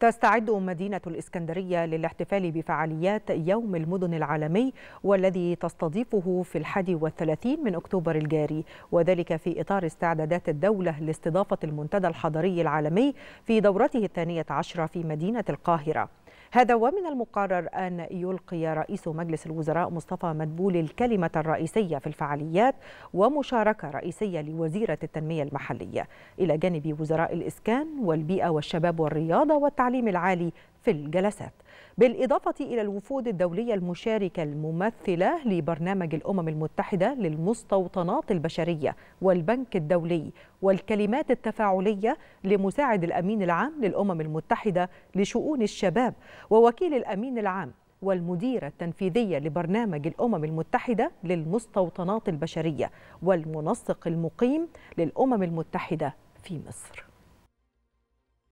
تستعد مدينة الإسكندرية للاحتفال بفعاليات يوم المدن العالمي والذي تستضيفه في الحادي والثلاثين من أكتوبر الجاري وذلك في إطار استعدادات الدولة لاستضافة المنتدى الحضري العالمي في دورته الثانية عشرة في مدينة القاهرة هذا ومن المقرر أن يلقي رئيس مجلس الوزراء مصطفى مدبول الكلمة الرئيسية في الفعاليات ومشاركة رئيسية لوزيرة التنمية المحلية إلى جانب وزراء الإسكان والبيئة والشباب والرياضة والتعليم العالي في الجلسات بالإضافة إلى الوفود الدولية المشاركة الممثلة لبرنامج الأمم المتحدة للمستوطنات البشرية والبنك الدولي والكلمات التفاعلية لمساعد الأمين العام للأمم المتحدة لشؤون الشباب ووكيل الأمين العام والمديرة التنفيذية لبرنامج الأمم المتحدة للمستوطنات البشرية والمنسق المقيم للأمم المتحدة في مصر